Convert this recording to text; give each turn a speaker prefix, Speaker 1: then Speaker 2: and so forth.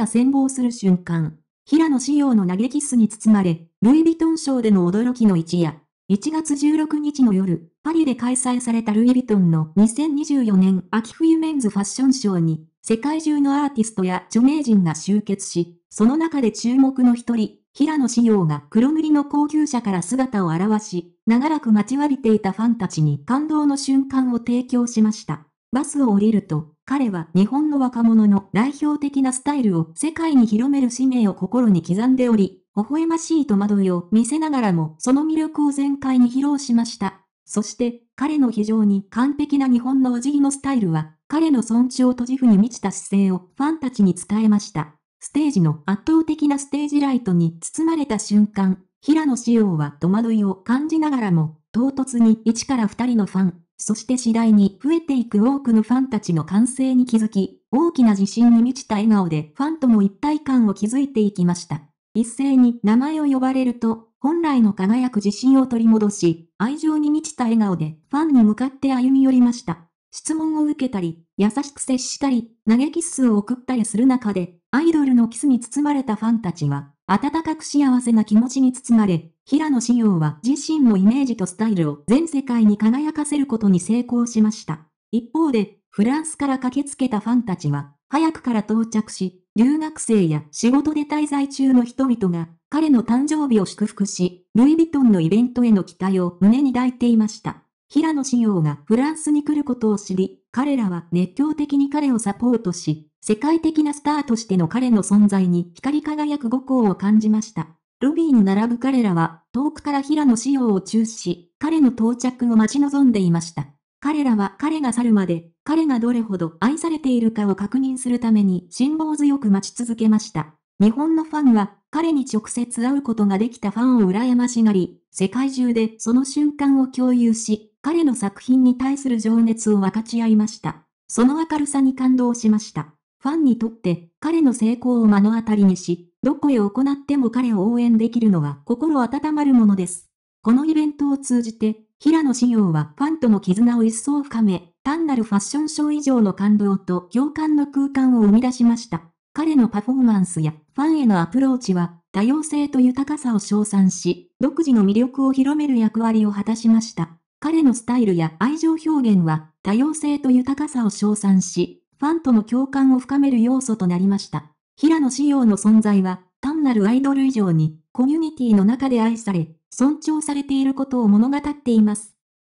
Speaker 1: が先望する瞬間、平野紫耀の投げキスに包まれ、ルイ・ヴィトン賞での驚きの一夜。1月16日の夜、パリで開催されたルイ・ヴィトンの2024年秋冬メンズファッションショーに、世界中のアーティストや著名人が集結し、その中で注目の一人、平野紫耀が黒塗りの高級車から姿を現し、長らく待ちわびていたファンたちに感動の瞬間を提供しました。バスを降りると、彼は日本の若者の代表的なスタイルを世界に広める使命を心に刻んでおり、微笑ましい戸惑いを見せながらもその魅力を全開に披露しました。そして、彼の非常に完璧な日本のお辞儀のスタイルは、彼の尊重と自負に満ちた姿勢をファンたちに伝えました。ステージの圧倒的なステージライトに包まれた瞬間、平野紫耀は戸惑いを感じながらも、唐突に1から2人のファン、そして次第に増えていく多くのファンたちの歓声に気づき、大きな自信に満ちた笑顔でファンとも一体感を築いていきました。一斉に名前を呼ばれると、本来の輝く自信を取り戻し、愛情に満ちた笑顔でファンに向かって歩み寄りました。質問を受けたり、優しく接したり、投げキッスを送ったりする中で、アイドルのキスに包まれたファンたちは、暖かく幸せな気持ちに包まれ、平野紫耀は自身のイメージとスタイルを全世界に輝かせることに成功しました。一方で、フランスから駆けつけたファンたちは、早くから到着し、留学生や仕事で滞在中の人々が、彼の誕生日を祝福し、ルイ・ヴィトンのイベントへの期待を胸に抱いていました。平野紫耀がフランスに来ることを知り、彼らは熱狂的に彼をサポートし、世界的なスターとしての彼の存在に光り輝く五校を感じました。ロビーに並ぶ彼らは、遠くから平野仕様を中止し、彼の到着を待ち望んでいました。彼らは彼が去るまで、彼がどれほど愛されているかを確認するために辛抱強く待ち続けました。日本のファンは、彼に直接会うことができたファンを羨ましがり、世界中でその瞬間を共有し、彼の作品に対する情熱を分かち合いました。その明るさに感動しました。ファンにとって彼の成功を目の当たりにし、どこへ行っても彼を応援できるのは心温まるものです。このイベントを通じて、平野紫耀はファンとの絆を一層深め、単なるファッションショー以上の感動と共感の空間を生み出しました。彼のパフォーマンスやファンへのアプローチは多様性と豊かさを称賛し、独自の魅力を広める役割を果たしました。彼のスタイルや愛情表現は多様性と豊かさを称賛し、ファンとの共感を深める要素となりました。平野紫耀の存在は単なるアイドル以上にコミュニティの中で愛され、尊重されていることを物語っています。